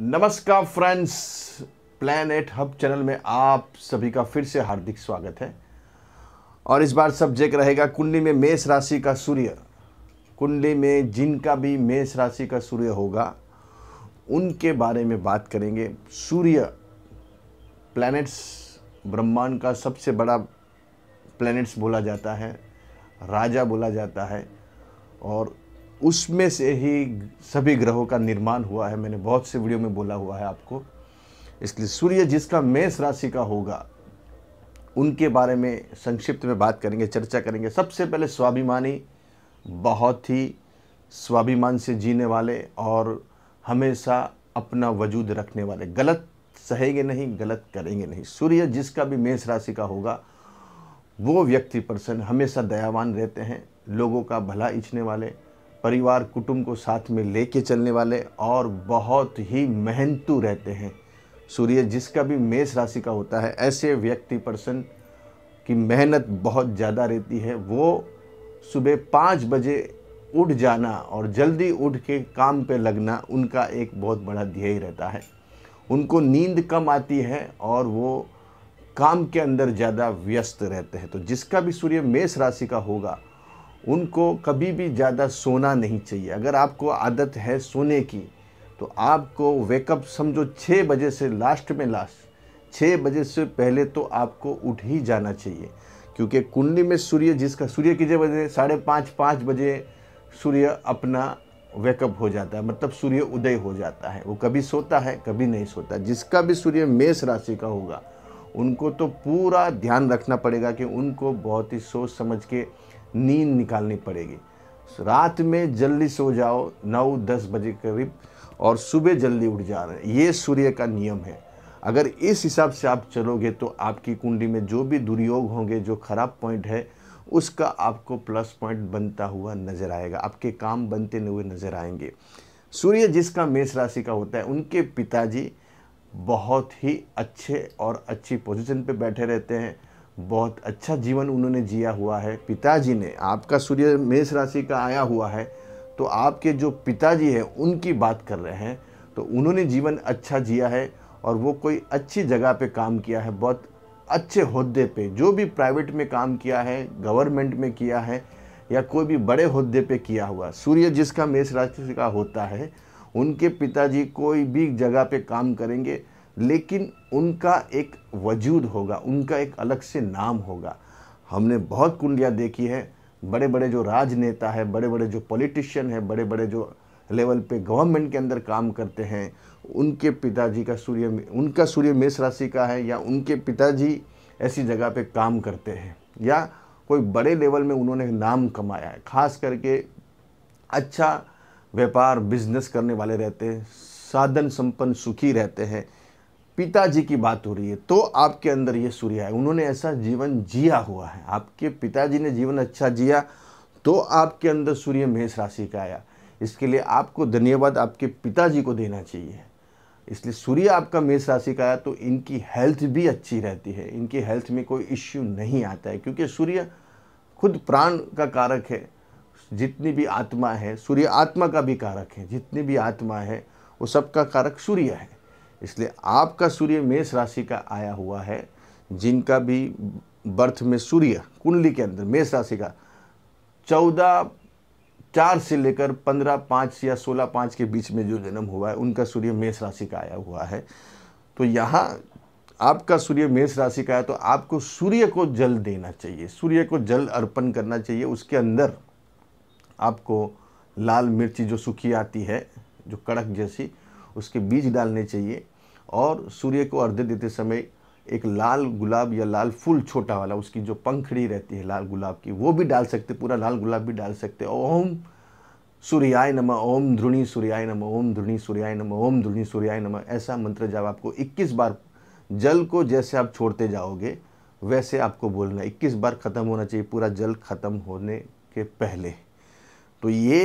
नमस्कार friends planet hub channel में आप सभी का फिर से हार्दिक स्वागत है और इस बार सब्जेक्ट रहेगा कुंडली में मेष राशि का सूर्य कुंडली में जिनका भी मेष राशि का सूर्य होगा उनके बारे में बात करेंगे सूर्य प्लैनेट्स ब्रह्मांड का सबसे बड़ा प्लैनेट्स बोला जाता है राजा बोला जाता है और उसमें से ही सभी ग्रहों का निर्माण हुआ है मैंने बहुत से वीडियो में बोला हुआ है आपको इसलिए सूर्य जिसका मेष राशि का होगा उनके बारे में संक्षिप्त में बात करेंगे चर्चा करेंगे सबसे पहले स्वाभिमानी बहुत ही स्वाभिमान से जीने वाले और हमेशा अपना वजूद रखने वाले गलत सहेंगे नहीं गलत करेंगे नहीं सूर्य जिसका भी मेष राशि का होगा वो व्यक्ति पर्सन हमेशा दयावान रहते हैं लोगों का भला इच्छने वाले परिवार कुटुंब को साथ में लेके चलने वाले और बहुत ही मेहनतू रहते हैं सूर्य जिसका भी मेष राशि का होता है ऐसे व्यक्ति पर्सन की मेहनत बहुत ज़्यादा रहती है वो सुबह पाँच बजे उठ जाना और जल्दी उठ के काम पे लगना उनका एक बहुत बड़ा ध्येय रहता है उनको नींद कम आती है और वो काम के अंदर ज़्यादा व्यस्त रहते हैं तो जिसका भी सूर्य मेष राशि का होगा उनको कभी भी ज़्यादा सोना नहीं चाहिए अगर आपको आदत है सोने की तो आपको वेकअप समझो छः बजे से लास्ट में लास्ट छः बजे से पहले तो आपको उठ ही जाना चाहिए क्योंकि कुंडली में सूर्य जिसका सूर्य कितने बजे साढ़े पाँच पाँच बजे सूर्य अपना वेकअप हो जाता है मतलब सूर्य उदय हो जाता है वो कभी सोता है कभी नहीं सोता जिसका भी सूर्य मेष राशि का होगा उनको तो पूरा ध्यान रखना पड़ेगा कि उनको बहुत ही सोच समझ के नींद निकालनी पड़ेगी रात में जल्दी सो जाओ नौ दस बजे करीब और सुबह जल्दी उठ जा रहे हैं ये सूर्य का नियम है अगर इस हिसाब से आप चलोगे तो आपकी कुंडली में जो भी दुर्योग होंगे जो खराब पॉइंट है उसका आपको प्लस पॉइंट बनता हुआ नजर आएगा आपके काम बनते हुए नजर आएंगे सूर्य जिसका मेष राशि का होता है उनके पिताजी बहुत ही अच्छे और अच्छी पोजीशन पे बैठे रहते हैं बहुत अच्छा जीवन उन्होंने जिया हुआ है पिताजी ने आपका सूर्य मेष राशि का आया हुआ है तो आपके जो पिताजी हैं उनकी बात कर रहे हैं तो उन्होंने जीवन अच्छा जिया है और वो कोई अच्छी जगह पे काम किया है बहुत अच्छे होद्दे पे जो भी प्राइवेट में काम किया है गवर्नमेंट में किया है या कोई भी बड़े होद्दे पे किया हुआ सूर्य जिसका मेष राशि का होता है उनके पिताजी कोई भी जगह पे काम करेंगे लेकिन उनका एक वजूद होगा उनका एक अलग से नाम होगा हमने बहुत कुंडलियाँ देखी है बड़े बड़े जो राजनेता है बड़े बड़े जो पॉलिटिशियन है बड़े बड़े जो लेवल पे गवर्नमेंट के अंदर काम करते हैं उनके पिताजी का सूर्य उनका सूर्य मेष राशि का है या उनके पिताजी ऐसी जगह पे काम करते हैं या कोई बड़े लेवल में उन्होंने नाम कमाया है खास करके अच्छा व्यापार बिजनेस करने वाले रहते हैं साधन संपन्न सुखी रहते हैं पिताजी की बात हो रही है तो आपके अंदर ये सूर्य है उन्होंने ऐसा जीवन जिया हुआ है आपके पिताजी ने जीवन अच्छा जिया तो आपके अंदर सूर्य मेष राशि का आया इसके लिए आपको धन्यवाद आपके पिताजी को देना चाहिए इसलिए सूर्य आपका मेष राशि का आया तो इनकी हेल्थ भी अच्छी रहती है इनकी हेल्थ में कोई इश्यू नहीं आता है क्योंकि सूर्य खुद प्राण का कारक है जितनी भी आत्मा है सूर्य आत्मा का भी कारक है जितनी भी आत्मा है वो सबका कारक सूर्य है इसलिए आपका सूर्य मेष राशि का आया हुआ है जिनका भी बर्थ में सूर्य कुंडली के अंदर मेष राशि का चौदह चार से लेकर पंद्रह पाँच या सोलह पाँच के बीच में जो जन्म हुआ है उनका सूर्य मेष राशि का आया हुआ है तो यहाँ आपका सूर्य मेष राशि का है तो आपको सूर्य को जल देना चाहिए सूर्य को जल अर्पण करना चाहिए उसके अंदर आपको लाल मिर्ची जो सूखी आती है जो कड़क जैसी उसके बीज डालने चाहिए और सूर्य को अर्घ्य देते समय एक लाल गुलाब या लाल फूल छोटा वाला उसकी जो पंखड़ी रहती है लाल गुलाब की वो भी डाल सकते पूरा लाल गुलाब भी डाल सकते ओम सूर्याय नम ओम ध्रुणी सूर्याय नम ओम ध्रुणी सूर्याय नम ओम ध्रुणी सूर्याय नम ऐसा मंत्र जब आपको 21 बार जल को जैसे आप छोड़ते जाओगे वैसे आपको बोलना 21 बार ख़त्म होना चाहिए पूरा जल ख़त्म होने के पहले तो ये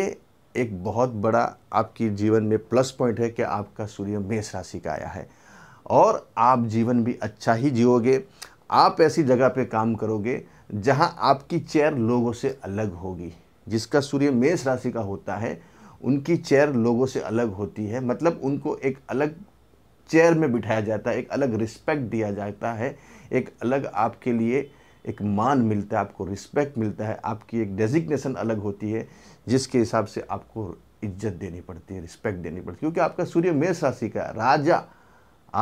एक बहुत बड़ा आपकी जीवन में प्लस पॉइंट है कि आपका सूर्य मेष राशि का आया है और आप जीवन भी अच्छा ही जियोगे आप ऐसी जगह पे काम करोगे जहां आपकी चेयर लोगों से अलग होगी जिसका सूर्य मेष राशि का होता है उनकी चेयर लोगों से अलग होती है मतलब उनको एक अलग चेयर में बिठाया जाता है एक अलग रिस्पेक्ट दिया जाता है एक अलग आपके लिए एक मान मिलता है आपको रिस्पेक्ट मिलता है आपकी एक डेजिग्नेशन अलग होती है जिसके हिसाब से आपको इज्जत देनी पड़ती है रिस्पेक्ट देनी पड़ती है क्योंकि आपका सूर्य मेष राशि का राजा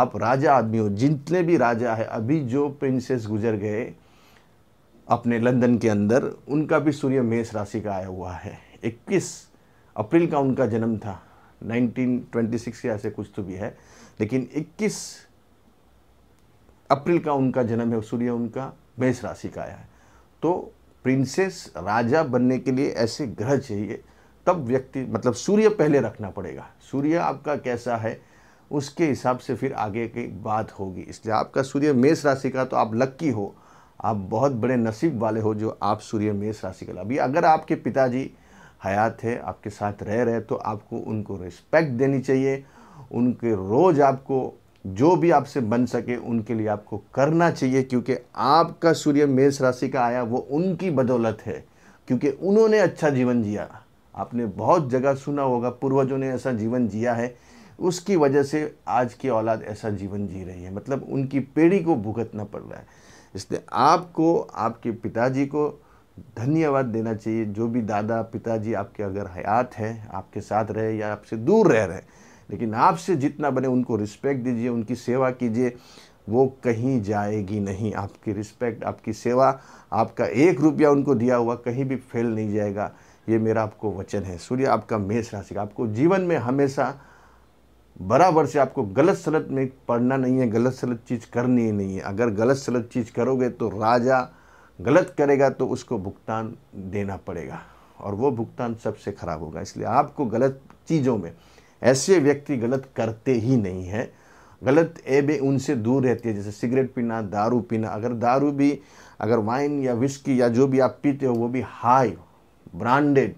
आप राजा आदमी हो जितने भी राजा है अभी जो प्रिंसेस गुजर गए अपने लंदन के अंदर उनका भी सूर्य मेष राशि का आया हुआ है 21 अप्रैल का उनका जन्म था 1926 या ऐसे कुछ तो भी है लेकिन 21 अप्रैल का उनका जन्म है सूर्य उनका मेष राशि का आया है तो प्रिंसेस राजा बनने के लिए ऐसे ग्रह चाहिए तब व्यक्ति मतलब सूर्य पहले रखना पड़ेगा सूर्य आपका कैसा है उसके हिसाब से फिर आगे की बात होगी इसलिए आपका सूर्य मेष राशि का तो आप लक्की हो आप बहुत बड़े नसीब वाले हो जो आप सूर्य मेष राशि का अभी अगर आपके पिताजी हयात है आपके साथ रह रहे तो आपको उनको रिस्पेक्ट देनी चाहिए उनके रोज़ आपको जो भी आपसे बन सके उनके लिए आपको करना चाहिए क्योंकि आपका सूर्य मेष राशि का आया वो उनकी बदौलत है क्योंकि उन्होंने अच्छा जीवन जिया आपने बहुत जगह सुना होगा पूर्वजों ने ऐसा जीवन जिया है उसकी वजह से आज की औलाद ऐसा जीवन जी रही है मतलब उनकी पीढ़ी को भुगतना पड़ रहा है इसलिए आपको आपके पिताजी को धन्यवाद देना चाहिए जो भी दादा पिताजी आपके अगर हयात हैं आपके साथ रहे या आपसे दूर रह रहे हैं लेकिन आपसे जितना बने उनको रिस्पेक्ट दीजिए उनकी सेवा कीजिए वो कहीं जाएगी नहीं आपकी रिस्पेक्ट आपकी सेवा आपका एक रुपया उनको दिया हुआ कहीं भी फेल नहीं जाएगा ये मेरा आपको वचन है सूर्य आपका मेष राशि का आपको जीवन में हमेशा बराबर से आपको गलत सलत में पढ़ना नहीं है गलत सलत चीज़ करनी ही नहीं है अगर गलत सलत चीज़ करोगे तो राजा गलत करेगा तो उसको भुगतान देना पड़ेगा और वो भुगतान सबसे ख़राब होगा इसलिए आपको गलत चीज़ों में ऐसे व्यक्ति गलत करते ही नहीं है गलत ऐबे उनसे दूर रहती है जैसे सिगरेट पीना दारू पीना अगर दारू भी अगर वाइन या विस्की या जो भी आप पीते हो वो भी हाई ब्रांडेड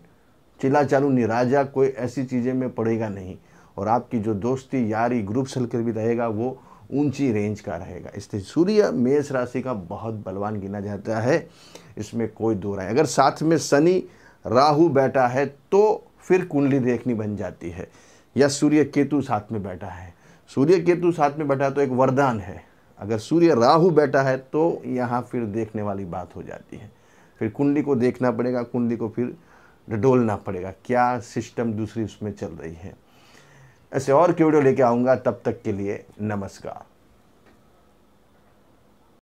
चिल्ला चालू निराजा कोई ऐसी चीज़ें में पड़ेगा नहीं और आपकी जो दोस्ती यारी ग्रुप कर भी रहेगा वो ऊंची रेंज का रहेगा इसलिए सूर्य मेष राशि का बहुत बलवान गिना जाता है इसमें कोई दो राय अगर साथ में शनि राहु बैठा है तो फिर कुंडली देखनी बन जाती है या सूर्य केतु साथ में बैठा है सूर्य केतु साथ में बैठा तो एक वरदान है अगर सूर्य राहु बैठा है तो यहाँ फिर देखने वाली बात हो जाती है फिर कुंडली को देखना पड़ेगा कुंडली को फिर डोलना पड़ेगा क्या सिस्टम दूसरी उसमें चल रही है ऐसे और क्यों वीडियो लेके आऊँगा तब तक के लिए नमस्कार